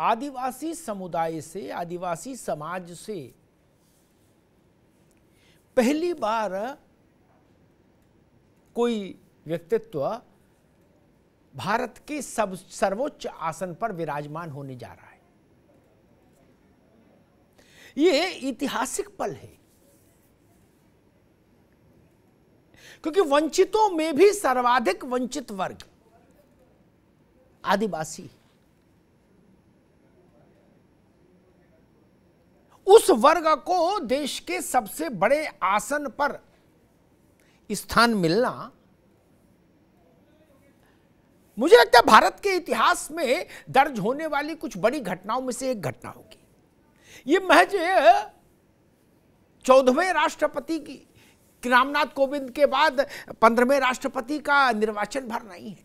आदिवासी समुदाय से आदिवासी समाज से पहली बार कोई व्यक्तित्व भारत के सब सर्वोच्च आसन पर विराजमान होने जा रहा है यह ऐतिहासिक पल है क्योंकि वंचितों में भी सर्वाधिक वंचित वर्ग आदिवासी है उस वर्ग को देश के सबसे बड़े आसन पर स्थान मिलना मुझे लगता है भारत के इतिहास में दर्ज होने वाली कुछ बड़ी घटनाओं में से एक घटना होगी ये महज चौदहवें राष्ट्रपति की रामनाथ कोविंद के बाद पंद्रहवें राष्ट्रपति का निर्वाचन भर नहीं है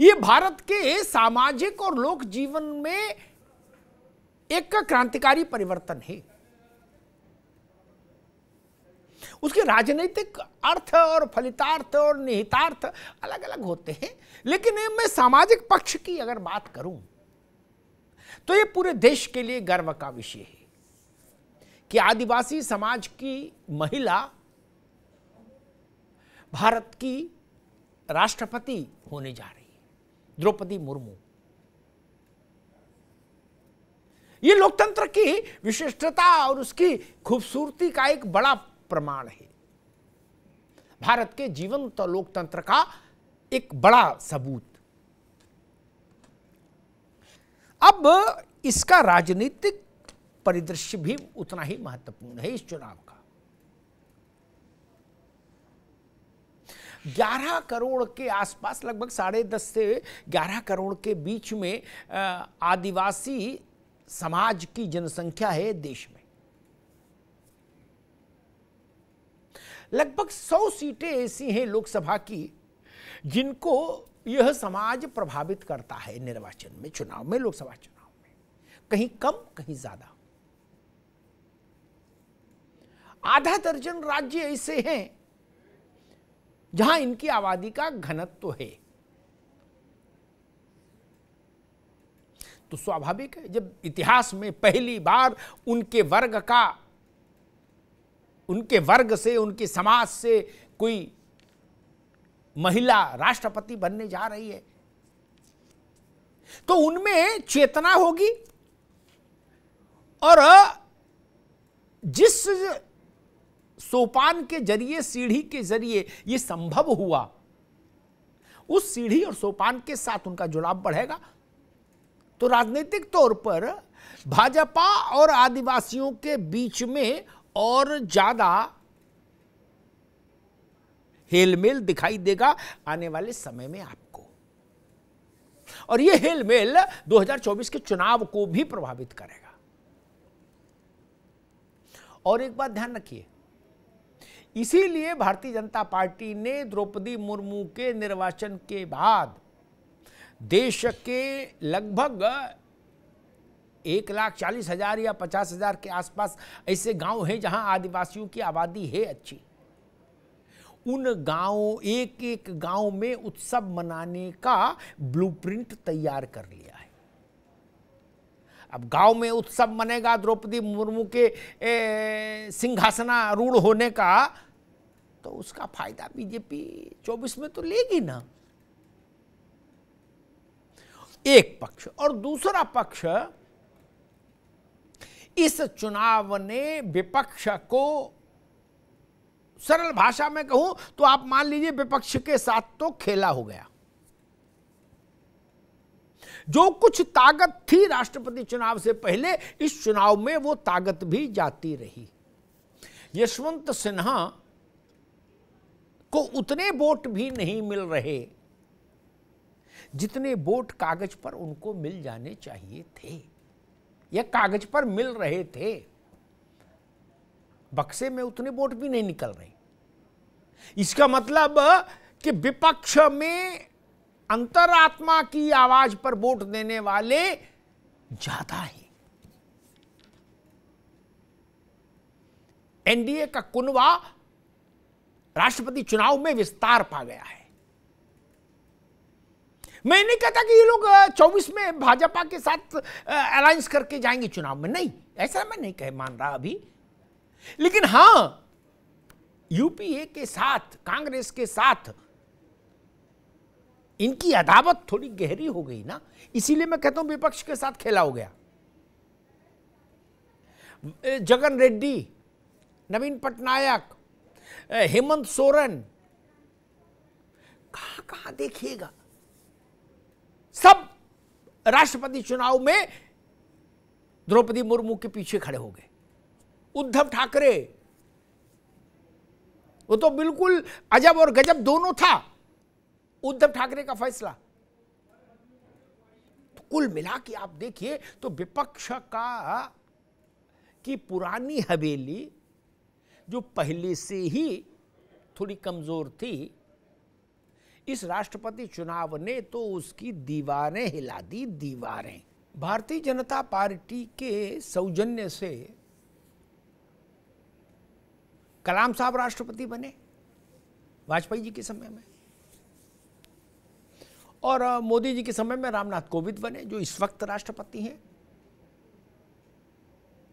ये भारत के सामाजिक और लोक जीवन में एक का क्रांतिकारी परिवर्तन है उसके राजनीतिक अर्थ और फलितार्थ और निहितार्थ अलग अलग होते हैं लेकिन मैं सामाजिक पक्ष की अगर बात करूं तो यह पूरे देश के लिए गर्व का विषय है कि आदिवासी समाज की महिला भारत की राष्ट्रपति होने जा रही है द्रौपदी मुर्मू ये लोकतंत्र की विशिष्टता और उसकी खूबसूरती का एक बड़ा प्रमाण है भारत के जीवंत तो लोकतंत्र का एक बड़ा सबूत अब इसका राजनीतिक परिदृश्य भी उतना ही महत्वपूर्ण है इस चुनाव का 11 करोड़ के आसपास लगभग साढ़े दस से 11 करोड़ के बीच में आदिवासी समाज की जनसंख्या है देश में लगभग सौ सीटें ऐसी हैं लोकसभा की जिनको यह समाज प्रभावित करता है निर्वाचन में चुनाव में लोकसभा चुनाव में कहीं कम कहीं ज्यादा आधा दर्जन राज्य ऐसे हैं जहां इनकी आबादी का घनत्व तो है तो स्वाभाविक है जब इतिहास में पहली बार उनके वर्ग का उनके वर्ग से उनके समाज से कोई महिला राष्ट्रपति बनने जा रही है तो उनमें चेतना होगी और जिस सोपान के जरिए सीढ़ी के जरिए यह संभव हुआ उस सीढ़ी और सोपान के साथ उनका जुड़ाव बढ़ेगा तो राजनीतिक तौर पर भाजपा और आदिवासियों के बीच में और ज्यादा हेलमेल दिखाई देगा आने वाले समय में आपको और यह हेलमेल 2024 के चुनाव को भी प्रभावित करेगा और एक बात ध्यान रखिए इसीलिए भारतीय जनता पार्टी ने द्रौपदी मुर्मू के निर्वाचन के बाद देश के लगभग एक लाख चालीस हज़ार या पचास हज़ार के आसपास ऐसे गांव हैं जहां आदिवासियों की आबादी है अच्छी उन गांव एक एक गांव में उत्सव मनाने का ब्लूप्रिंट तैयार कर लिया है अब गांव में उत्सव मनेगा द्रौपदी मुर्मू के सिंहासनारूढ़ होने का तो उसका फायदा बीजेपी चौबीस में तो लेगी ना एक पक्ष और दूसरा पक्ष इस चुनाव ने विपक्ष को सरल भाषा में कहूं तो आप मान लीजिए विपक्ष के साथ तो खेला हो गया जो कुछ ताकत थी राष्ट्रपति चुनाव से पहले इस चुनाव में वो ताकत भी जाती रही यशवंत सिन्हा को उतने वोट भी नहीं मिल रहे जितने वोट कागज पर उनको मिल जाने चाहिए थे या कागज पर मिल रहे थे बक्से में उतने वोट भी नहीं निकल रहे इसका मतलब कि विपक्ष में अंतरात्मा की आवाज पर वोट देने वाले ज्यादा है एनडीए का कुनवा राष्ट्रपति चुनाव में विस्तार पा गया है मैं नहीं कहता कि ये लोग 24 में भाजपा के साथ अलायंस करके जाएंगे चुनाव में नहीं ऐसा मैं नहीं कह मान रहा अभी लेकिन हाँ यूपीए के साथ कांग्रेस के साथ इनकी अदावत थोड़ी गहरी हो गई ना इसीलिए मैं कहता हूं विपक्ष के साथ खेला हो गया जगन रेड्डी नवीन पटनायक हेमंत सोरेन कहां कहां देखिएगा सब राष्ट्रपति चुनाव में द्रौपदी मुर्मू के पीछे खड़े हो गए उद्धव ठाकरे वो तो बिल्कुल अजब और गजब दोनों था उद्धव ठाकरे का फैसला तो कुल मिला के आप देखिए तो विपक्ष का की पुरानी हवेली जो पहले से ही थोड़ी कमजोर थी इस राष्ट्रपति चुनाव ने तो उसकी दीवारें हिला दी दीवारें भारतीय जनता पार्टी के सौजन्य से कलाम साहब राष्ट्रपति बने वाजपेयी जी के समय में और मोदी जी के समय में रामनाथ कोविंद बने जो इस वक्त राष्ट्रपति हैं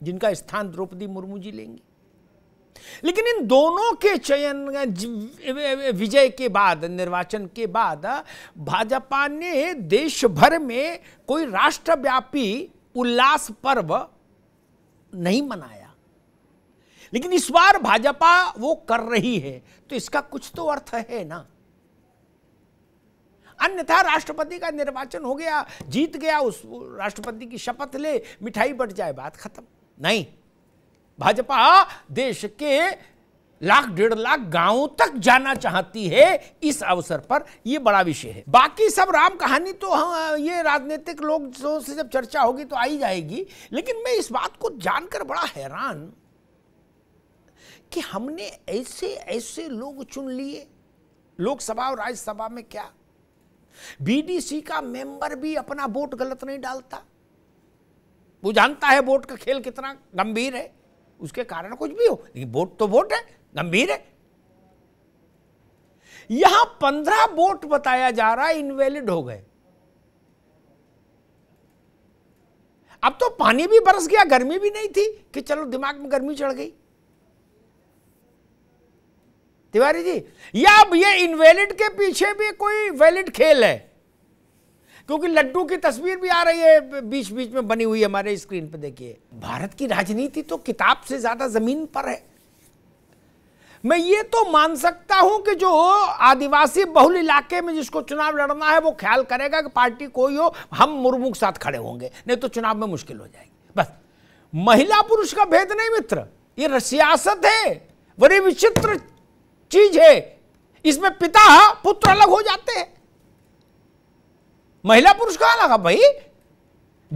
जिनका स्थान द्रौपदी मुर्मू जी लेंगी लेकिन इन दोनों के चयन विजय के बाद निर्वाचन के बाद भाजपा ने देश भर में कोई राष्ट्रव्यापी उल्लास पर्व नहीं मनाया लेकिन इस बार भाजपा वो कर रही है तो इसका कुछ तो अर्थ है ना अन्यथा राष्ट्रपति का निर्वाचन हो गया जीत गया उस राष्ट्रपति की शपथ ले मिठाई बट जाए बात खत्म नहीं भाजपा देश के लाख डेढ़ लाख गांवों तक जाना चाहती है इस अवसर पर यह बड़ा विषय है बाकी सब राम कहानी तो हाँ ये राजनीतिक लोग से जब चर्चा होगी तो आई जाएगी लेकिन मैं इस बात को जानकर बड़ा हैरान कि हमने ऐसे ऐसे लोग चुन लिए लोकसभा और राज्यसभा में क्या बीडीसी का मेंबर भी अपना वोट गलत नहीं डालता वो जानता है वोट का खेल कितना गंभीर है उसके कारण कुछ भी हो लेकिन वोट तो वोट है गंभीर है यहां पंद्रह वोट बताया जा रहा है इनवैलिड हो गए अब तो पानी भी बरस गया गर्मी भी नहीं थी कि चलो दिमाग में गर्मी चढ़ गई तिवारी जी या अब ये इनवैलिड के पीछे भी कोई वैलिड खेल है क्योंकि लड्डू की तस्वीर भी आ रही है बीच बीच में बनी हुई हमारे स्क्रीन पर देखिए भारत की राजनीति तो किताब से ज्यादा जमीन पर है मैं ये तो मान सकता हूं कि जो आदिवासी बहुल इलाके में जिसको चुनाव लड़ना है वो ख्याल करेगा कि पार्टी कोई हो हम मुर्मू के साथ खड़े होंगे नहीं तो चुनाव में मुश्किल हो जाएगी बस महिला पुरुष का भेद नहीं मित्र ये सियासत है बड़ी विचित्र चीज है इसमें पिता पुत्र अलग हो जाते हैं महिला पुरुष कहा लगा भाई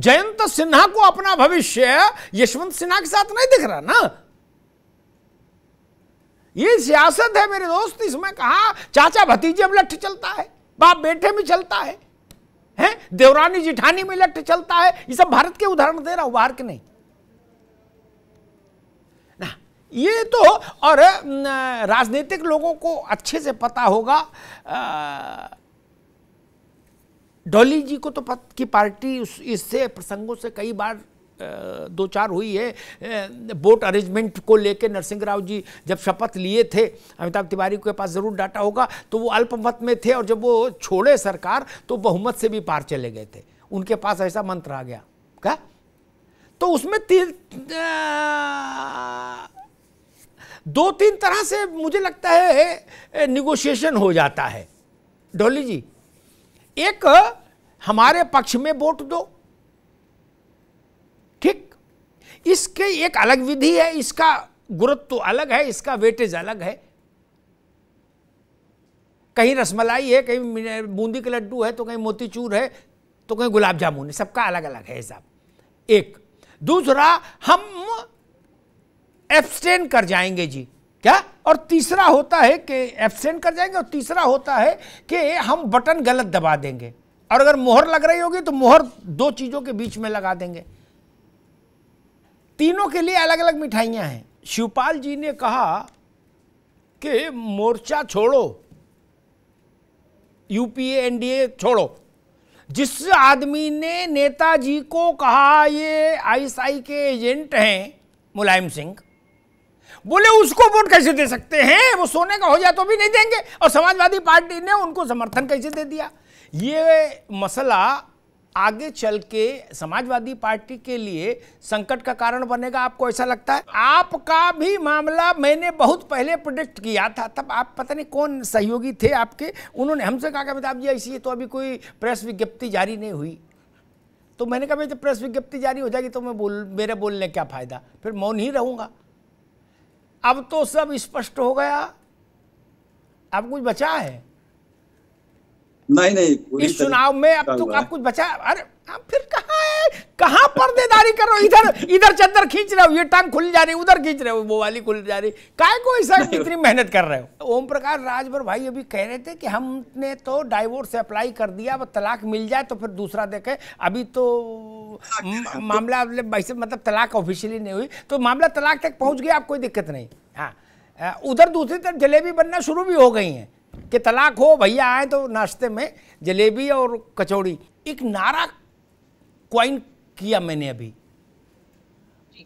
जयंत सिन्हा को अपना भविष्य यशवंत सिन्हा के साथ नहीं दिख रहा ना ये सियासत है मेरे दोस्त इसमें कहा चाचा भतीजे में लठ चलता है बाप बेटे में चलता है हैं देवरानी जिठानी में लठ चलता है ये सब भारत के उदाहरण दे रहा हूं बाहर के नहीं ना ये तो और राजनीतिक लोगों को अच्छे से पता होगा आ, डॉली जी को तो पत की पार्टी इससे प्रसंगों से कई बार दो चार हुई है बोट अरेंजमेंट को लेकर नरसिंह राव जी जब शपथ लिए थे अमिताभ तिवारी के पास ज़रूर डाटा होगा तो वो अल्पमत में थे और जब वो छोड़े सरकार तो बहुमत से भी पार चले गए थे उनके पास ऐसा मंत्र आ गया क्या तो उसमें तीन दो तीन तरह से मुझे लगता है निगोशिएशन हो जाता है डोली जी एक हमारे पक्ष में वोट दो ठीक इसके एक अलग विधि है इसका गुरुत्व तो अलग है इसका वेटेज अलग है कहीं रसमलाई है कहीं बूंदी के लड्डू है तो कहीं मोतीचूर है तो कहीं गुलाब जामुन है सबका अलग अलग है हिसाब एक दूसरा हम एब्सटेन कर जाएंगे जी क्या और तीसरा होता है कि एबसेंट कर जाएंगे और तीसरा होता है कि हम बटन गलत दबा देंगे और अगर मोहर लग रही होगी तो मोहर दो चीज़ों के बीच में लगा देंगे तीनों के लिए अलग अलग मिठाइयां हैं शिवपाल जी ने कहा कि मोर्चा छोड़ो यूपीए एनडीए छोड़ो जिस आदमी ने नेताजी को कहा ये आईएसआई के एजेंट हैं मुलायम सिंह बोले उसको वोट कैसे दे सकते हैं वो सोने का हो जाए तो भी नहीं देंगे और समाजवादी पार्टी ने उनको समर्थन कैसे दे दिया ये मसला आगे चल के समाजवादी पार्टी के लिए संकट का कारण बनेगा आपको ऐसा लगता है आपका भी मामला मैंने बहुत पहले प्रोडिक्ट किया था तब आप पता नहीं कौन सहयोगी थे आपके उन्होंने हमसे कहा कि अमिताभ जी ऐसी तो अभी कोई प्रेस विज्ञप्ति जारी नहीं हुई तो मैंने कहा भाई जब प्रेस विज्ञप्ति जारी हो जाएगी तो मैं बोल मेरे बोलने क्या फ़ायदा फिर मौन ही रहूँगा अब तो सब स्पष्ट हो गया अब कुछ बचा है नहीं नहीं इस चुनाव में अब तो अब कुछ बचा अरे हाँ, फिर कहा कहाँ पर्देदारी कर रहे हो इधर इधर चंदर खींच रहे हो ये टांग खुल जा रही उधर खींच रहे हो वो वाली खुल जा रही काय को ऐसा इतनी मेहनत कर रहे हो ओम प्रकाश राजभर भाई अभी कह रहे थे कि हमने तो डाइवोर्स अप्लाई कर दिया वो तलाक मिल जाए तो फिर दूसरा देखे अभी तो, तो- मामला वैसे मतलब तलाक ऑफिशियली नहीं हुई तो मामला तलाक तक पहुंच गया अब कोई दिक्कत नहीं हाँ उधर दूसरी तरफ जलेबी बनना शुरू भी हो गई है कि तलाक हो भैया आए तो नाश्ते में जलेबी और कचौड़ी एक नारा क्वाइन किया मैंने अभी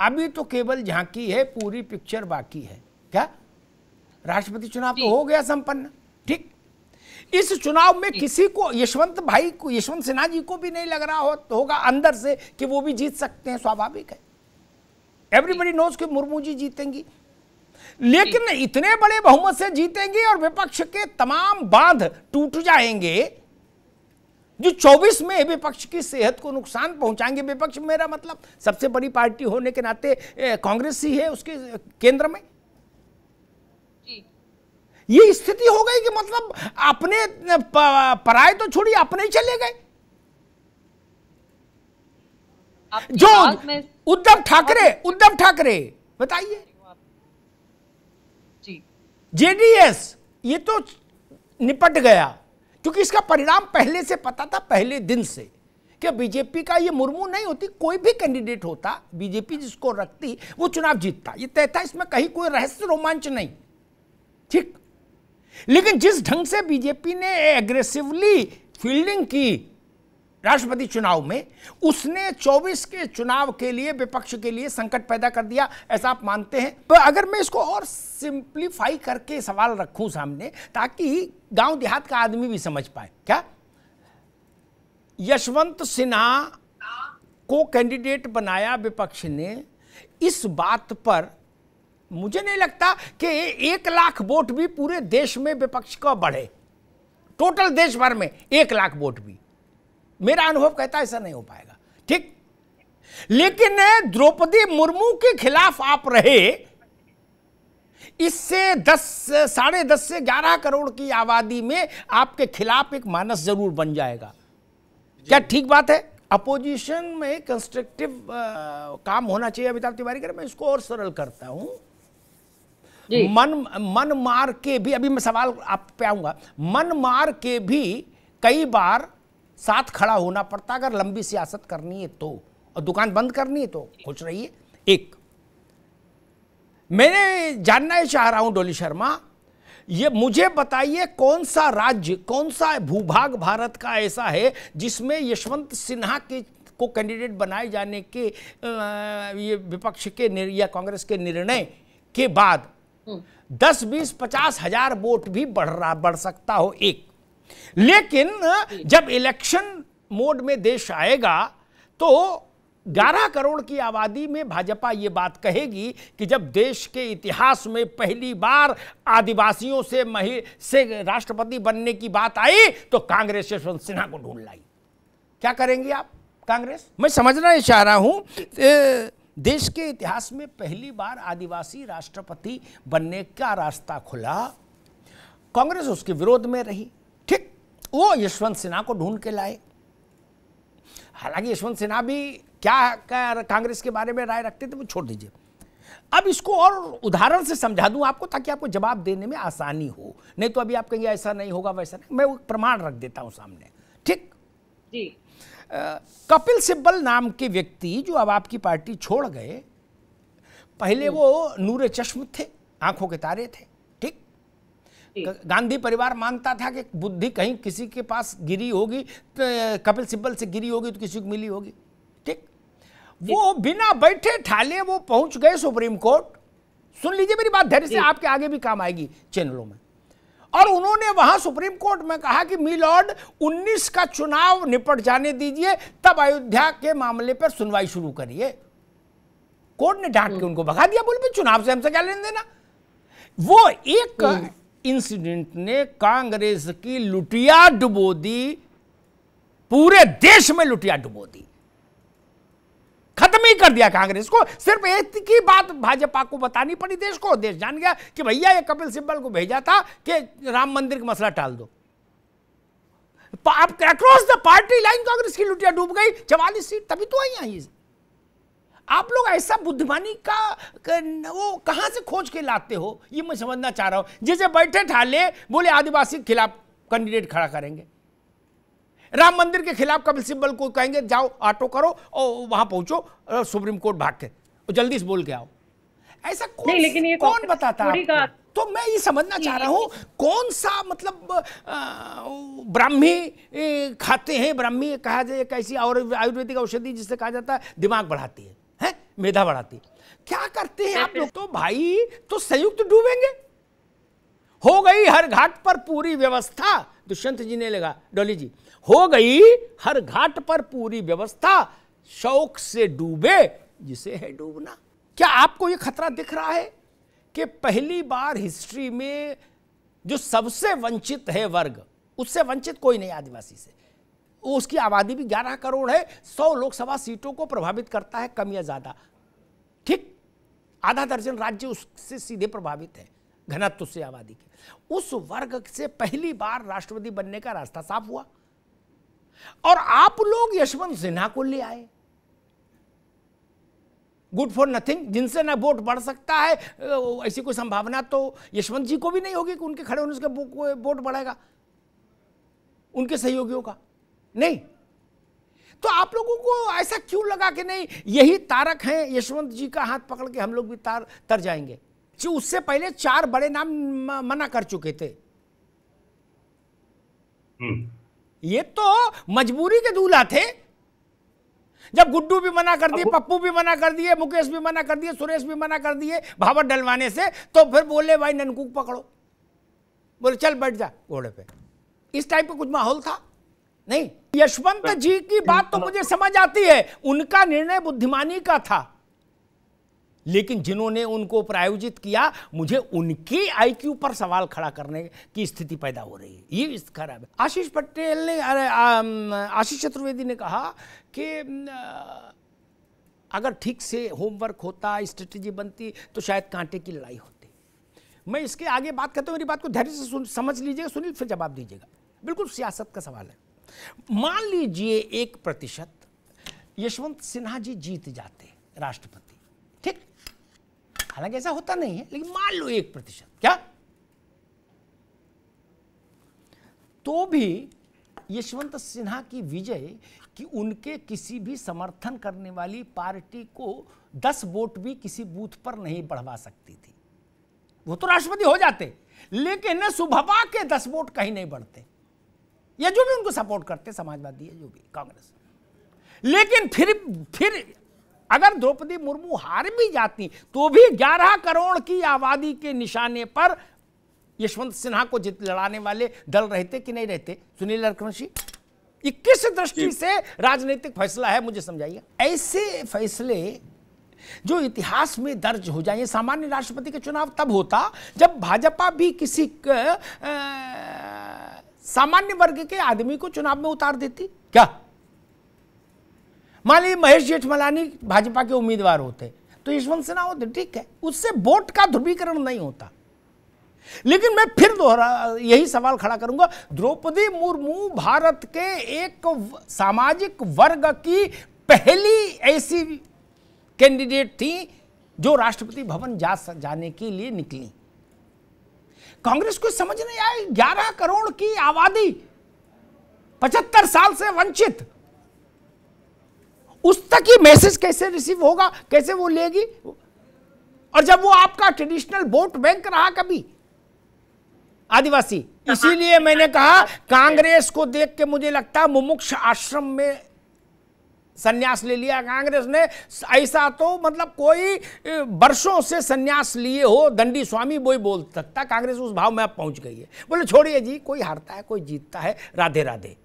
अभी तो केवल झांकी है पूरी पिक्चर बाकी है क्या राष्ट्रपति चुनाव तो हो गया संपन्न ठीक इस चुनाव में किसी को यशवंत भाई को यशवंत सिन्हा जी को भी नहीं लग रहा हो तो होगा अंदर से कि वो भी जीत सकते हैं स्वाभाविक है एवरीबडी नोज कि मुर्मू जी जीतेंगी लेकिन इतने बड़े बहुमत से जीतेंगे और विपक्ष के तमाम बांध टूट जाएंगे जो 24 में विपक्ष की सेहत को नुकसान पहुंचाएंगे विपक्ष मेरा मतलब सबसे बड़ी पार्टी होने के नाते कांग्रेस ही है उसके केंद्र में ये स्थिति हो गई कि मतलब अपने पराए तो छोड़िए अपने ही चले गए जो उद्धव ठाकरे उद्धव ठाकरे बताइए जेडीएस ये तो निपट गया क्योंकि इसका परिणाम पहले से पता था पहले दिन से कि बीजेपी का ये मुर्मू नहीं होती कोई भी कैंडिडेट होता बीजेपी जिसको रखती वो चुनाव जीतता ये तय था इसमें कहीं कोई रहस्य रोमांच नहीं ठीक लेकिन जिस ढंग से बीजेपी ने एग्रेसिवली फील्डिंग की राष्ट्रपति चुनाव में उसने 24 के चुनाव के लिए विपक्ष के लिए संकट पैदा कर दिया ऐसा आप मानते हैं पर अगर मैं इसको और सिंप्लीफाई करके सवाल रखूं सामने ताकि गांव देहात का आदमी भी समझ पाए क्या यशवंत सिन्हा को कैंडिडेट बनाया विपक्ष ने इस बात पर मुझे नहीं लगता कि एक लाख वोट भी पूरे देश में विपक्ष का बढ़े टोटल देश भर में एक लाख वोट भी मेरा अनुभव कहता है ऐसा नहीं हो पाएगा ठीक लेकिन द्रौपदी मुर्मू के खिलाफ आप रहे इससे दस साढ़े दस से ग्यारह करोड़ की आबादी में आपके खिलाफ एक मानस जरूर बन जाएगा क्या ठीक बात है अपोजिशन में कंस्ट्रक्टिव काम होना चाहिए अमिताभ तिवारी मैं इसको और सरल करता हूं मन मन मार के भी अभी मैं सवाल आप पे आऊंगा मन मार के भी कई बार साथ खड़ा होना पड़ता अगर लंबी सियासत करनी है तो और दुकान बंद करनी है तो खुश रहिए एक मैंने जानना ही चाह रहा हूं डोली शर्मा ये मुझे बताइए कौन सा राज्य कौन सा भूभाग भारत का ऐसा है जिसमें यशवंत सिन्हा के को कैंडिडेट बनाए जाने के ये विपक्ष के या कांग्रेस के निर्णय के बाद हम्म। दस बीस पचास हजार वोट भी बढ़ रहा बढ़ सकता हो एक लेकिन जब इलेक्शन मोड में देश आएगा तो 11 करोड़ की आबादी में भाजपा ये बात कहेगी कि जब देश के इतिहास में पहली बार आदिवासियों से महि से राष्ट्रपति बनने की बात आई तो कांग्रेस यशवंत सिन्हा को ढूंढ लाई क्या करेंगे आप कांग्रेस मैं समझना चाह रहा हूं देश के इतिहास में पहली बार आदिवासी राष्ट्रपति बनने का रास्ता खुला कांग्रेस उसके विरोध में रही वो यशवंत सिन्हा को ढूंढ के लाए हालांकि यशवंत सिन्हा भी क्या कांग्रेस के बारे में राय रखते थे वो छोड़ दीजिए अब इसको और उदाहरण से समझा दूं आपको ताकि आपको जवाब देने में आसानी हो नहीं तो अभी आप कहेंगे ऐसा नहीं होगा वैसा नहीं मैं प्रमाण रख देता हूं सामने ठीक जी आ, कपिल सिब्बल नाम के व्यक्ति जो अब आपकी पार्टी छोड़ गए पहले वो नूर चश्म थे आंखों के तारे थे गांधी परिवार मानता था कि बुद्धि कहीं किसी के पास गिरी होगी तो कपिल सिब्बल से गिरी होगी तो किसी को मिली होगी ठीक वो बिना बैठे ठाले वो पहुंच गए सुप्रीम कोर्ट सुन लीजिए मेरी बात धैर्य से आपके आगे भी काम आएगी चैनलों में और उन्होंने वहां सुप्रीम कोर्ट में कहा कि लॉर्ड 19 का चुनाव निपट जाने दीजिए तब अयोध्या के मामले पर सुनवाई शुरू करिए कोर्ट ने डांट के हम्म। उनको भगा दिया बोले चुनाव से हमसे क्या लेन देना वो एक हम्म। इंसिडेंट ने कांग्रेस की लुटिया डुबो दी पूरे देश में लुटिया डुबो दी खत्म ही कर दिया कांग्रेस को सिर्फ एक की बात भाजपा को बतानी पड़ी देश को देश जान गया कि भैया ये कपिल सिब्बल को भेजा था कि राम मंदिर का मसला टाल दो आप across the party line Congress की लुटिया डूब गई चवालीस सीट तभी तो आई आई आप लोग ऐसा बुद्धिमानी का वो कहां से खोज के लाते हो ये मैं समझना चाह रहा हूं जैसे बैठे ठाले बोले आदिवासी के खिलाफ कैंडिडेट खड़ा करेंगे राम मंदिर के खिलाफ कपिल सिब्बल को कहेंगे जाओ ऑटो करो और वहां पहुंचो सुप्रीम कोर्ट भाग के जल्दी से बोल के आओ ऐसा कौन लेकिन ये कौन तो बताता तो मैं ये समझना चाह रहा हूँ कौन सा मतलब ब्राह्मी खाते हैं ब्राह्मी कहा जाए एक ऐसी और आयुर्वेदिक औषधि जिससे कहा जाता है दिमाग बढ़ाती है है मेधा बढ़ाती क्या करते हैं आप लोग तो भाई तो संयुक्त डूबेंगे हो गई हर घाट पर पूरी व्यवस्था दुष्यंत जी ने लगा डोली जी हो गई हर घाट पर पूरी व्यवस्था शौक से डूबे जिसे है डूबना क्या आपको यह खतरा दिख रहा है कि पहली बार हिस्ट्री में जो सबसे वंचित है वर्ग उससे वंचित कोई नहीं आदिवासी से उसकी आबादी भी 11 करोड़ है 100 लोकसभा सीटों को प्रभावित करता है कम या ज़्यादा ठीक आधा दर्जन राज्य उससे सीधे प्रभावित है घनत्व से आबादी के उस वर्ग से पहली बार राष्ट्रपति बनने का रास्ता साफ हुआ और आप लोग यशवंत सिन्हा को ले आए गुड फॉर नथिंग जिनसे ना वोट बढ़ सकता है ऐसी कोई संभावना तो यशवंत जी को भी नहीं होगी कि उनके खड़े होने से वोट बढ़ेगा उनके सहयोगियों का नहीं तो आप लोगों को ऐसा क्यों लगा कि नहीं यही तारक हैं यशवंत जी का हाथ पकड़ के हम लोग भी तार तर जाएंगे जो उससे पहले चार बड़े नाम मना कर चुके थे हम्म। ये तो मजबूरी के दूल्हा थे जब गुड्डू भी मना कर दिए पप्पू भी मना कर दिए मुकेश भी मना कर दिए सुरेश भी मना कर दिए भावर डलवाने से तो फिर बोले भाई ननकूक पकड़ो बोले चल बैठ जा घोड़े पे इस टाइप का कुछ माहौल था नहीं यशवंत जी की बात तो मुझे समझ आती है उनका निर्णय बुद्धिमानी का था लेकिन जिन्होंने उनको प्रायोजित किया मुझे उनके आईक्यू पर सवाल खड़ा करने की स्थिति पैदा हो रही है ये खराब है आशीष पटेल ने अरे आशीष चतुर्वेदी ने कहा कि अगर ठीक से होमवर्क होता स्ट्रेटेजी बनती तो शायद कांटे की लड़ाई होती मैं इसके आगे बात करता हूँ मेरी बात को धैर्य से समझ लीजिएगा सुनील फिर जवाब दीजिएगा बिल्कुल सियासत का सवाल है मान लीजिए एक प्रतिशत यशवंत सिन्हा जी जीत जाते राष्ट्रपति ठीक हालांकि ऐसा होता नहीं है लेकिन मान लो एक प्रतिशत क्या तो भी यशवंत सिन्हा की विजय कि उनके किसी भी समर्थन करने वाली पार्टी को दस वोट भी किसी बूथ पर नहीं बढ़वा सकती थी वो तो राष्ट्रपति हो जाते लेकिन सुभा के दस वोट कहीं नहीं बढ़ते या जो भी उनको सपोर्ट करते समाजवादी है जो भी कांग्रेस लेकिन फिर फिर अगर द्रौपदी मुर्मू हार भी जाती तो भी 11 करोड़ की आबादी के निशाने पर यशवंत सिन्हा को जित लड़ाने वाले दल रहते कि नहीं रहते सुनील अर्कवंशी किस दृष्टि से राजनीतिक फैसला है मुझे समझाइए ऐसे फैसले जो इतिहास में दर्ज हो जाए सामान्य राष्ट्रपति का चुनाव तब होता जब भाजपा भी किसी क, आ, सामान्य वर्ग के आदमी को चुनाव में उतार देती क्या मान ली महेश जेठमलानी भाजपा के उम्मीदवार होते तो यशवंत सिन्हा होते ठीक है उससे वोट का ध्रुवीकरण नहीं होता लेकिन मैं फिर दोहरा यही सवाल खड़ा करूंगा द्रौपदी मुर्मू भारत के एक सामाजिक वर्ग की पहली ऐसी कैंडिडेट थी जो राष्ट्रपति भवन जा जाने के लिए निकली कांग्रेस को समझ नहीं आई ग्यारह करोड़ की आबादी पचहत्तर साल से वंचित उस तक ही मैसेज कैसे रिसीव होगा कैसे वो लेगी और जब वो आपका ट्रेडिशनल वोट बैंक रहा कभी आदिवासी हाँ, हाँ। इसीलिए मैंने कहा हाँ। कांग्रेस को देख के मुझे लगता है मुमुक्ष आश्रम में संन्यास ले लिया कांग्रेस ने ऐसा तो मतलब कोई वर्षों से संन्यास लिए हो दंडी स्वामी वो बोल सकता कांग्रेस उस भाव में अब पहुंच गई है बोले छोड़िए जी कोई हारता है कोई जीतता है राधे राधे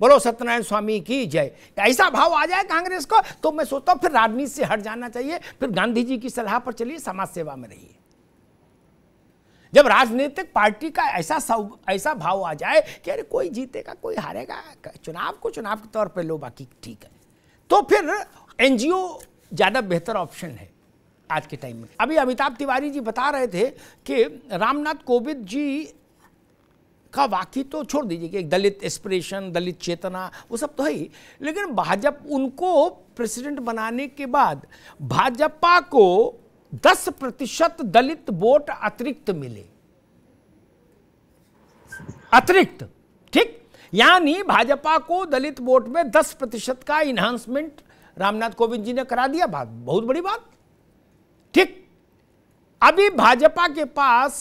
बोलो सत्यनारायण स्वामी की जय ऐसा भाव आ जाए कांग्रेस को तो मैं सोचता हूँ फिर राजनीति से हट जाना चाहिए फिर गांधी जी की सलाह पर चलिए समाज सेवा में रहिए जब राजनीतिक पार्टी का ऐसा सब ऐसा भाव आ जाए कि अरे कोई जीतेगा कोई हारेगा चुनाव को चुनाव के तौर पर लो बाकी ठीक है तो फिर एनजीओ ज़्यादा बेहतर ऑप्शन है आज के टाइम में अभी अमिताभ तिवारी जी बता रहे थे कि रामनाथ कोविंद जी का वाकई तो छोड़ दीजिए कि एक दलित एस्पिरेशन दलित चेतना वो सब तो है ही लेकिन भाजपा उनको प्रेसिडेंट बनाने के बाद भाजपा को दस प्रतिशत दलित वोट अतिरिक्त मिले अतिरिक्त ठीक यानी भाजपा को दलित वोट में दस प्रतिशत का इन्हांसमेंट रामनाथ कोविंद जी ने करा दिया बात बहुत बड़ी बात ठीक अभी भाजपा के पास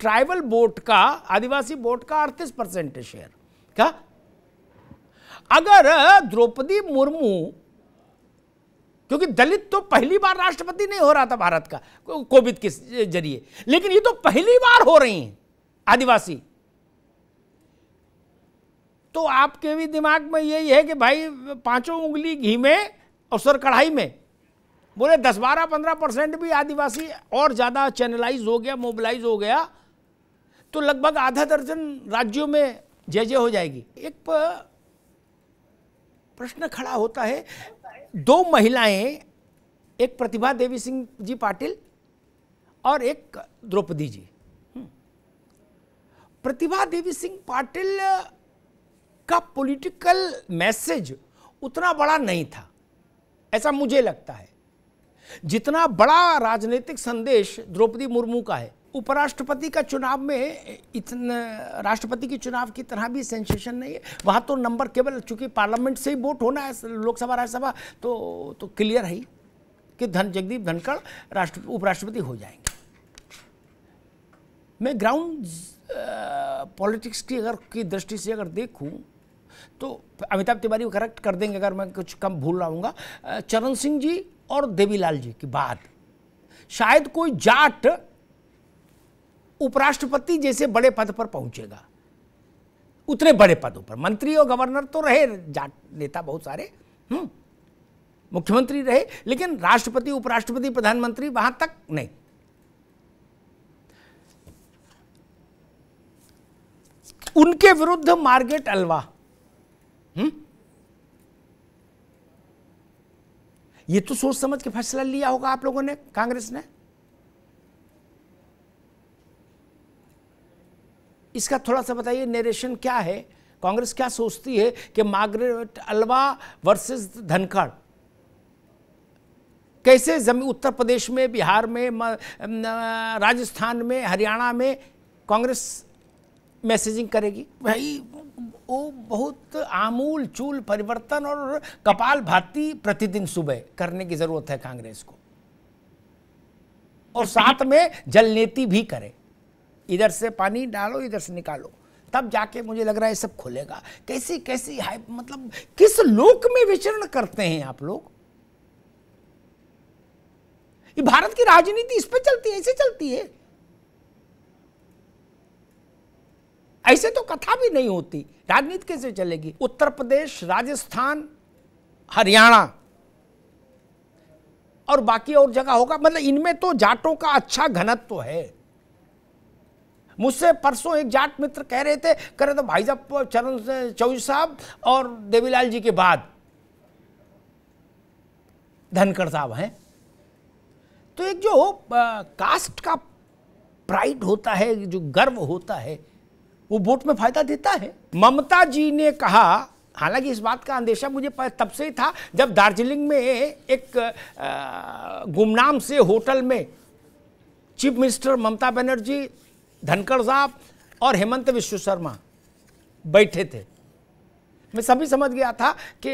ट्राइबल वोट का आदिवासी वोट का अड़तीस परसेंट शेयर क्या अगर द्रौपदी मुर्मू क्योंकि दलित तो पहली बार राष्ट्रपति नहीं हो रहा था भारत का कोविड के जरिए लेकिन ये तो पहली बार हो रही हैं आदिवासी तो आपके भी दिमाग में यही है कि भाई पांचों उंगली घी में और सर कढ़ाई में बोले दस बारह पंद्रह परसेंट भी आदिवासी और ज़्यादा चैनलाइज हो गया मोबिलाइज हो गया तो लगभग आधा दर्जन राज्यों में जय जय हो जाएगी एक प्रश्न खड़ा होता है दो महिलाएं एक प्रतिभा देवी सिंह जी पाटिल और एक द्रौपदी जी हम्म। प्रतिभा देवी सिंह पाटिल का पॉलिटिकल मैसेज उतना बड़ा नहीं था ऐसा मुझे लगता है जितना बड़ा राजनीतिक संदेश द्रौपदी मुर्मू का है उपराष्ट्रपति का चुनाव में इतना राष्ट्रपति के चुनाव की तरह भी सेंसेशन नहीं है वहाँ तो नंबर केवल चूंकि पार्लियामेंट से ही वोट होना है लोकसभा राज्यसभा तो तो क्लियर है ही कि धन जगदीप धनखड़ राष्ट्र उपराष्ट्रपति हो जाएंगे मैं ग्राउंड पॉलिटिक्स की अगर की दृष्टि से अगर देखूं तो अमिताभ तिवारी को करेक्ट कर देंगे अगर मैं कुछ कम भूल रहा चरण सिंह जी और देवीलाल जी की बात शायद कोई जाट उपराष्ट्रपति जैसे बड़े पद पर पहुंचेगा उतने बड़े पदों पर मंत्री और गवर्नर तो रहे जाट नेता बहुत सारे हम्म। मुख्यमंत्री रहे लेकिन राष्ट्रपति उपराष्ट्रपति प्रधानमंत्री वहां तक नहीं उनके विरुद्ध मार्गेट अलवा हुँ? हम्म। ये तो सोच समझ के फैसला लिया होगा आप लोगों ने कांग्रेस ने इसका थोड़ा सा बताइए नरेशन क्या है कांग्रेस क्या सोचती है कि मार्गरेट अलवा वर्सेस धनखड़ कैसे जमी उत्तर प्रदेश में बिहार में राजस्थान में हरियाणा में कांग्रेस मैसेजिंग करेगी भाई वो बहुत आमूल चूल परिवर्तन और कपाल भाती प्रतिदिन सुबह करने की जरूरत है कांग्रेस को और साथ में जल नीति भी करे इधर से पानी डालो इधर से निकालो तब जाके मुझे लग रहा है सब खुलेगा कैसी कैसी हाइप मतलब किस लोक में विचरण करते हैं आप लोग ये भारत की राजनीति इस पर चलती है ऐसे चलती है ऐसे तो कथा भी नहीं होती राजनीति कैसे चलेगी उत्तर प्रदेश राजस्थान हरियाणा और बाकी और जगह होगा मतलब इनमें तो जाटों का अच्छा घनत्व तो है मुझसे परसों एक जाट मित्र कह रहे थे कह रहे थे भाई साहब चरण चौधरी साहब और देवीलाल जी के बाद धनखड़ साहब हैं तो एक जो कास्ट का प्राइड होता है जो गर्व होता है वो वोट में फायदा देता है ममता जी ने कहा हालांकि इस बात का अंदेशा मुझे तब से ही था जब दार्जिलिंग में एक गुमनाम से होटल में चीफ मिनिस्टर ममता बनर्जी धनखड़ साहब और हेमंत विश्व शर्मा बैठे थे मैं सभी समझ गया था कि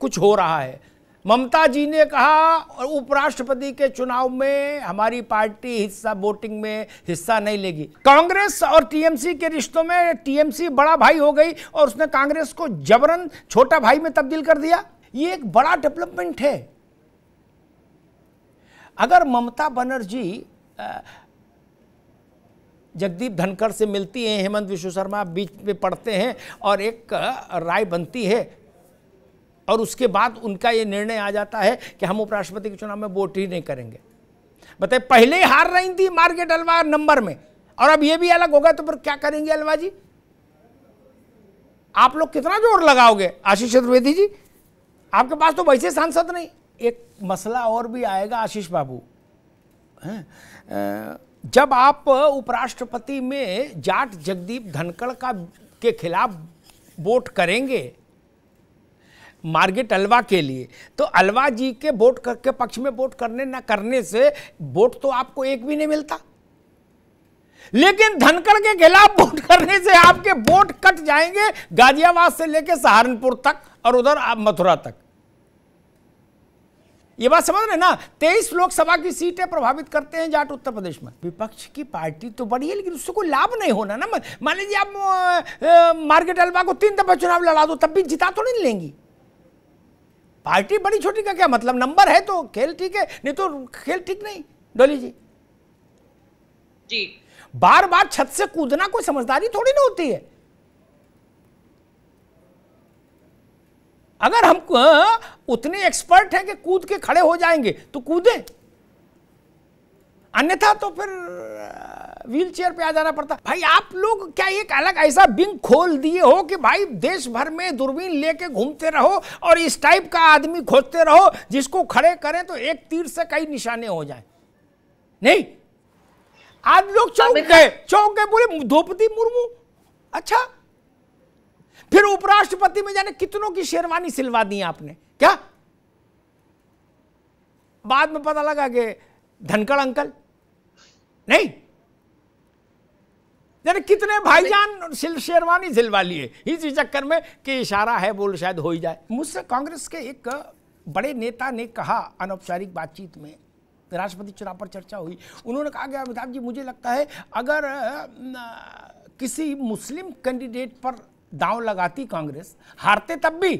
कुछ हो रहा है ममता जी ने कहा और उपराष्ट्रपति के चुनाव में हमारी पार्टी हिस्सा वोटिंग में हिस्सा नहीं लेगी कांग्रेस और टीएमसी के रिश्तों में टीएमसी बड़ा भाई हो गई और उसने कांग्रेस को जबरन छोटा भाई में तब्दील कर दिया ये एक बड़ा डेवलपमेंट है अगर ममता बनर्जी आ, जगदीप धनखड़ से मिलती हैं हेमंत विश्व शर्मा बीच में पढ़ते हैं और एक राय बनती है और उसके बाद उनका ये निर्णय आ जाता है कि हम उपराष्ट्रपति के चुनाव में वोट ही नहीं करेंगे बताए पहले ही हार रही थी मार्केट अलवा नंबर में और अब ये भी अलग होगा तो फिर क्या करेंगे अलवा जी आप लोग कितना जोर लगाओगे आशीष चतुर्वेदी जी आपके पास तो वैसे सांसद नहीं एक मसला और भी आएगा आशीष बाबू जब आप उपराष्ट्रपति में जाट जगदीप धनखड़ का के खिलाफ वोट करेंगे मार्गेट अलवा के लिए तो अलवा जी के वोट के पक्ष में वोट करने ना करने से वोट तो आपको एक भी नहीं मिलता लेकिन धनखड़ के खिलाफ वोट करने से आपके वोट कट जाएंगे गाजियाबाद से लेकर सहारनपुर तक और उधर मथुरा तक ये बात समझ रहे ना तेईस लोकसभा की सीटें प्रभावित करते हैं जाट उत्तर प्रदेश में विपक्ष की पार्टी तो बड़ी है लेकिन उससे कोई लाभ नहीं होना ना मान लीजिए आप मार्केट अलवा को तीन दफा चुनाव लड़ा दो तब भी जिता तो नहीं लेंगी पार्टी बड़ी छोटी का क्या मतलब नंबर है तो खेल ठीक है नहीं तो खेल ठीक नहीं डोली जी जी बार बार छत से कूदना कोई समझदारी थोड़ी ना होती है अगर हम हाँ, उतने एक्सपर्ट हैं कि कूद के खड़े हो जाएंगे तो कूदे अन्यथा तो फिर व्हील चेयर पर आ जाना पड़ता भाई आप लोग क्या एक अलग ऐसा बिंग खोल दिए हो कि भाई देश भर में दूरबीन लेके घूमते रहो और इस टाइप का आदमी खोजते रहो जिसको खड़े करें तो एक तीर से कई निशाने हो जाए नहीं आप लोग हाँ, चौंक गए चौंक गए बोले द्रौपदी मुर्मू अच्छा फिर उपराष्ट्रपति में जाने कितनों की शेरवानी सिलवा दी आपने क्या बाद में पता लगा कि धनखड़ अंकल नहीं जाने कितने भाईजान सिल शेरवानी सिलवा लिए इसी चक्कर में कि इशारा है बोल शायद हो ही जाए मुझसे कांग्रेस के एक बड़े नेता ने कहा अनौपचारिक बातचीत में राष्ट्रपति चुनाव पर चर्चा हुई उन्होंने कहा कि अमिताभ जी मुझे लगता है अगर किसी मुस्लिम कैंडिडेट पर दांव लगाती कांग्रेस हारते तब भी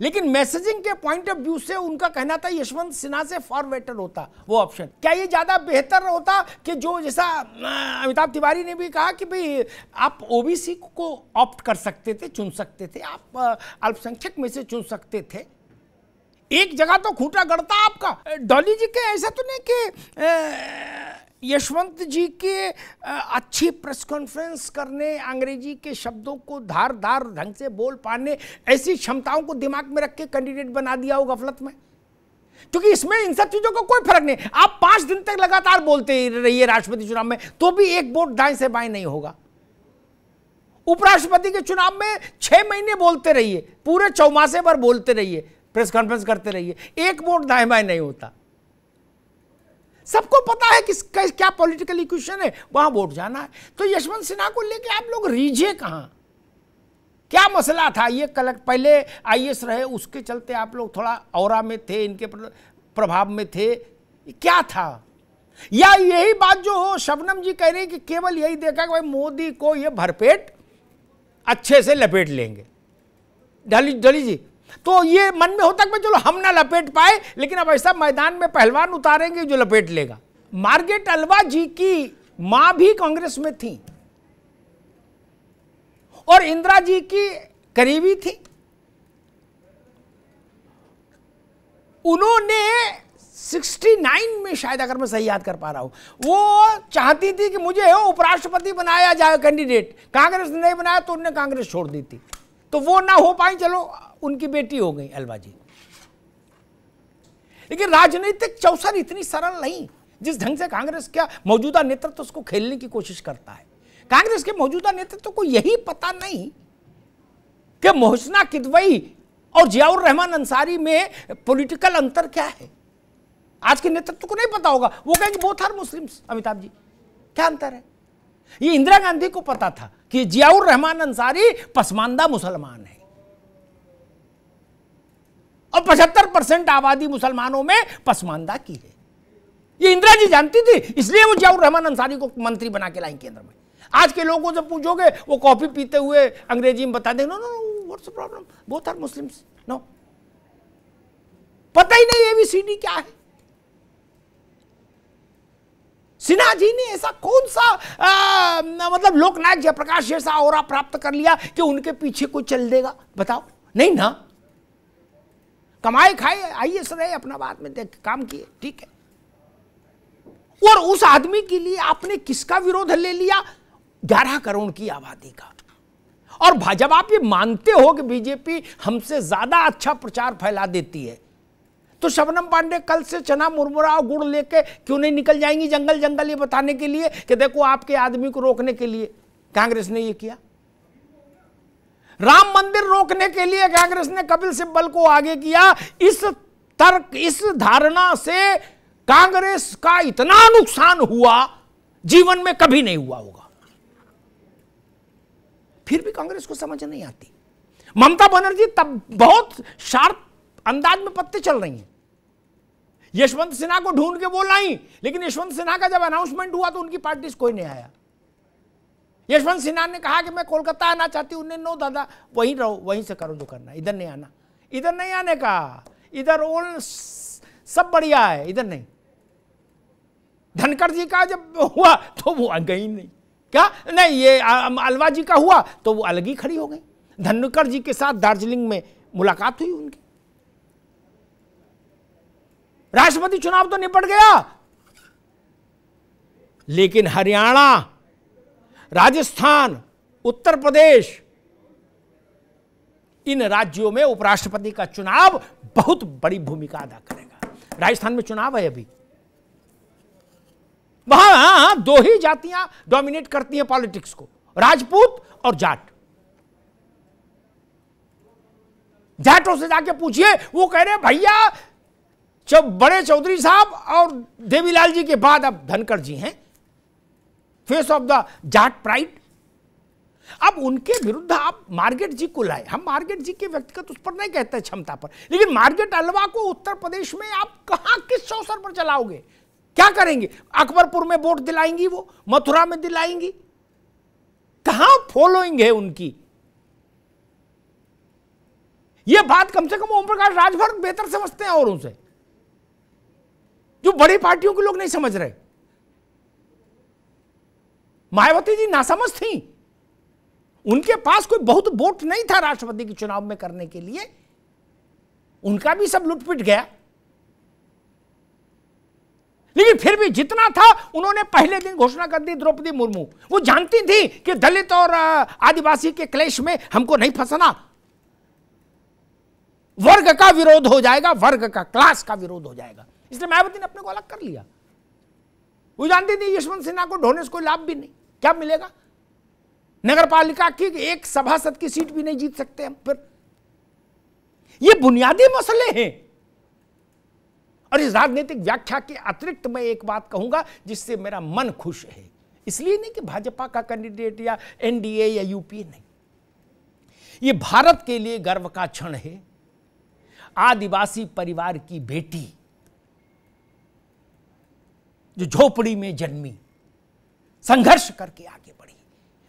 लेकिन मैसेजिंग के पॉइंट ऑफ व्यू से उनका कहना था यशवंत सिन्हा से फॉर बेटर होता वो ऑप्शन क्या ये ज्यादा बेहतर होता कि जो जैसा अमिताभ तिवारी ने भी कहा कि भाई आप ओबीसी को ऑप्ट कर सकते थे चुन सकते थे आप अल्पसंख्यक में से चुन सकते थे एक जगह तो खूटा गढ़ता आपका डॉली जी के ऐसा तो नहीं कि यशवंत जी के अच्छी प्रेस कॉन्फ्रेंस करने अंग्रेजी के शब्दों को धार धार ढंग से बोल पाने ऐसी क्षमताओं को दिमाग में रख के कैंडिडेट बना दिया हो गफलत में क्योंकि इसमें इन सब चीजों का को कोई फर्क नहीं आप पांच दिन तक लगातार बोलते रहिए राष्ट्रपति चुनाव में तो भी एक वोट दाएं से बाएं नहीं होगा उपराष्ट्रपति के चुनाव में छह महीने बोलते रहिए पूरे चौमासे भर बोलते रहिए प्रेस कॉन्फ्रेंस करते रहिए एक वोट दाएं बाएं नहीं होता सबको पता है किस क्या पॉलिटिकल इक्वेशन है वहां वोट जाना है तो यशवंत सिन्हा को लेके आप लोग रीझे कहाँ क्या मसला था ये कलेक्ट पहले आई रहे उसके चलते आप लोग थोड़ा और में थे इनके प्रभाव में थे क्या था या यही बात जो हो शबनम जी कह रहे हैं कि केवल यही देखा कि भाई मोदी को ये भरपेट अच्छे से लपेट लेंगे डाली डली जी तो ये मन में होता कि चलो हम ना लपेट पाए लेकिन अब ऐसा मैदान में पहलवान उतारेंगे जो लपेट लेगा मार्गेट अलवा जी की मां भी कांग्रेस में थी और इंदिरा जी की करीबी थी उन्होंने 69 में शायद अगर मैं सही याद कर पा रहा हूं वो चाहती थी कि मुझे उपराष्ट्रपति बनाया जाए कैंडिडेट कांग्रेस नहीं बनाया तो उन्होंने कांग्रेस छोड़ दी थी तो वो ना हो पाई चलो उनकी बेटी हो गई अलवाजी लेकिन राजनीतिक चौसर इतनी सरल नहीं जिस ढंग से कांग्रेस का मौजूदा नेतृत्व तो उसको खेलने की कोशिश करता है कांग्रेस के मौजूदा नेतृत्व तो को यही पता नहीं कि मोहसना किदवई और जियाउर रहमान अंसारी में पॉलिटिकल अंतर क्या है आज के नेतृत्व को नहीं पता होगा वो कहेंगे both are Muslim Amitabh ji क्या अंतर है ये इंदिरा गांधी को पता था कि जियाउर रहमान अंसारी पसमानदा मुसलमान है और पचहत्तर परसेंट आबादी मुसलमानों में पसमानदा की है ये इंदिरा जी जानती थी इसलिए वो जियाउर रहमान अंसारी को मंत्री बना के लाई केंद्र में आज के लोगों से पूछोगे वो कॉफी पीते हुए अंग्रेजी में बता देंगे no no what's problem both are Muslims no पता ही नहीं एबीसीडी क्या है सिन्हा जी ने ऐसा कौन सा आ, मतलब लोकनायक जयप्रकाश जैसा और प्राप्त कर लिया कि उनके पीछे कोई चल देगा बताओ नहीं ना कमाए खाए आइए रहे अपना बात में देख काम किए ठीक है और उस आदमी के लिए आपने किसका विरोध ले लिया ग्यारह करोड़ की आबादी का और जब आप ये मानते हो कि बीजेपी हमसे ज्यादा अच्छा प्रचार फैला देती है तो शबनम पांडे कल से चना मुरमुरा और गुड़ लेके क्यों नहीं निकल जाएंगी जंगल जंगल ये बताने के लिए कि देखो आपके आदमी को रोकने के लिए कांग्रेस ने ये किया राम मंदिर रोकने के लिए कांग्रेस ने कपिल सिब्बल को आगे किया इस तर्क इस धारणा से कांग्रेस का इतना नुकसान हुआ जीवन में कभी नहीं हुआ होगा फिर भी कांग्रेस को समझ नहीं आती ममता बनर्जी तब बहुत शार्प अंदाज में पत्ते चल रही हैं यशवंत सिन्हा को ढूंढ के बोल आई लेकिन यशवंत सिन्हा का जब अनाउंसमेंट हुआ तो उनकी पार्टी से कोई नहीं आया यशवंत सिन्हा ने कहा कि मैं कोलकाता आना चाहती हूँ उन्हें नो दादा वहीं रहो वहीं से करो जो करना इधर नहीं आना इधर नहीं आने का इधर ओल सब बढ़िया है इधर नहीं धनकर जी का जब हुआ तो वो गई नहीं क्या नहीं ये अलवा जी का हुआ तो वो अलग ही खड़ी हो गई धनकर जी के साथ दार्जिलिंग में मुलाकात हुई उनकी राष्ट्रपति चुनाव तो निपट गया लेकिन हरियाणा राजस्थान उत्तर प्रदेश इन राज्यों में उपराष्ट्रपति का चुनाव बहुत बड़ी भूमिका अदा करेगा राजस्थान में चुनाव है अभी वहां हाँ, हाँ, दो ही जातियां डोमिनेट करती हैं पॉलिटिक्स को राजपूत और जाट जाटों से जाके पूछिए वो कह रहे भैया जब बड़े चौधरी साहब और देवीलाल जी के बाद अब धनकर जी हैं face of the Jat pride अब उनके विरुद्ध आप मार्केट जी को लाए हम मार्केट जी के व्यक्तिगत उस पर नहीं कहते क्षमता पर लेकिन मार्केट अलवा को उत्तर प्रदेश में आप कहां किस अवसर पर चलाओगे क्या करेंगे अकबरपुर में वोट दिलाएंगी वो मथुरा में दिलाएंगी कहा फॉलोइंग है उनकी यह बात कम से कम ओम प्रकाश राजभर बेहतर समझते हैं और उनसे जो बड़ी पार्टियों के लोग नहीं समझ रहे मायावती जी नासमझ थी उनके पास कोई बहुत वोट नहीं था राष्ट्रपति के चुनाव में करने के लिए उनका भी सब लुटपिट गया लेकिन फिर भी जितना था उन्होंने पहले दिन घोषणा कर दी द्रौपदी मुर्मू वो जानती थी कि दलित और आदिवासी के क्लेश में हमको नहीं फंसना वर्ग का विरोध हो जाएगा वर्ग का क्लास का विरोध हो जाएगा इसलिए मायावती ने अपने को अलग कर लिया वो जानते थे यशवंत सिन्हा को ढोने से कोई लाभ भी नहीं क्या मिलेगा नगर पालिका की एक सभासद की सीट भी नहीं जीत सकते हम फिर ये बुनियादी मसले हैं और इस राजनीतिक व्याख्या के अतिरिक्त मैं एक बात कहूंगा जिससे मेरा मन खुश है इसलिए नहीं कि भाजपा का कैंडिडेट या एनडीए या यूपीए नहीं ये भारत के लिए गर्व का क्षण है आदिवासी परिवार की बेटी जो झोपड़ी में जन्मी संघर्ष करके आगे बढ़ी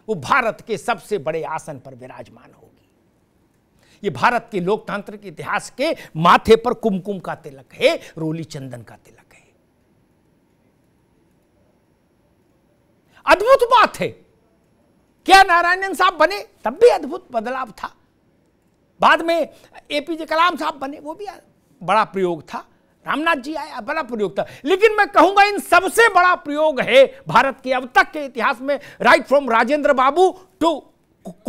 वो भारत के सबसे बड़े आसन पर विराजमान होगी ये भारत के लोकतांत्रिक इतिहास के माथे पर कुमकुम का तिलक है रोली चंदन का तिलक है अद्भुत बात है क्या नारायणन साहब बने तब भी अद्भुत बदलाव था बाद में एपीजे कलाम साहब बने वो भी बड़ा प्रयोग था रामनाथ जी आया बड़ा प्रयोग था लेकिन मैं कहूंगा इन सबसे बड़ा प्रयोग है भारत के अब तक के इतिहास में right from Rajendra Babu to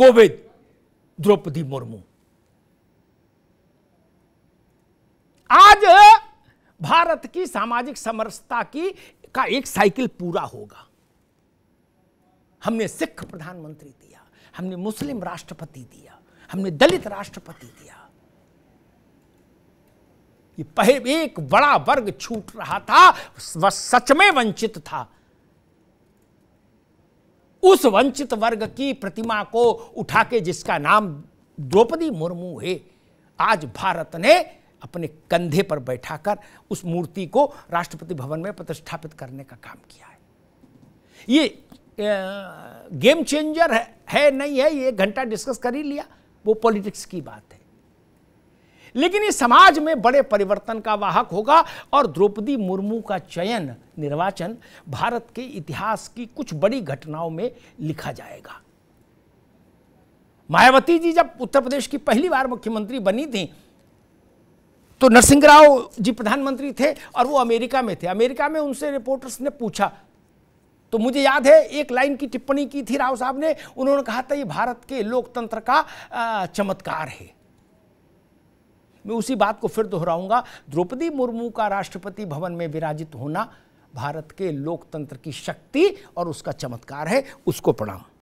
Kovind Draupadi Murmu आज भारत की सामाजिक समरसता की का एक साइकिल पूरा होगा हमने सिख प्रधानमंत्री दिया हमने मुस्लिम राष्ट्रपति दिया हमने दलित राष्ट्रपति दिया कि पहले एक बड़ा वर्ग छूट रहा था वह सच में वंचित था उस वंचित वर्ग की प्रतिमा को उठा के जिसका नाम द्रौपदी मुर्मू है आज भारत ने अपने कंधे पर बैठाकर उस मूर्ति को राष्ट्रपति भवन में प्रतिष्ठापित करने का काम किया है ये गेम चेंजर है, है नहीं है ये घंटा डिस्कस कर ही लिया वो पॉलिटिक्स की बात है लेकिन ये समाज में बड़े परिवर्तन का वाहक होगा और द्रौपदी मुर्मू का चयन निर्वाचन भारत के इतिहास की कुछ बड़ी घटनाओं में लिखा जाएगा मायावती जी जब उत्तर प्रदेश की पहली बार मुख्यमंत्री बनी थी तो नरसिंह राव जी प्रधानमंत्री थे और वो अमेरिका में थे अमेरिका में उनसे रिपोर्टर्स ने पूछा तो मुझे याद है एक लाइन की टिप्पणी की थी राव साहब ने उन्होंने कहा था ये भारत के लोकतंत्र का चमत्कार है मैं उसी बात को फिर दोहराऊंगा द्रौपदी मुर्मू का राष्ट्रपति भवन में विराजित होना भारत के लोकतंत्र की शक्ति और उसका चमत्कार है उसको प्रणाम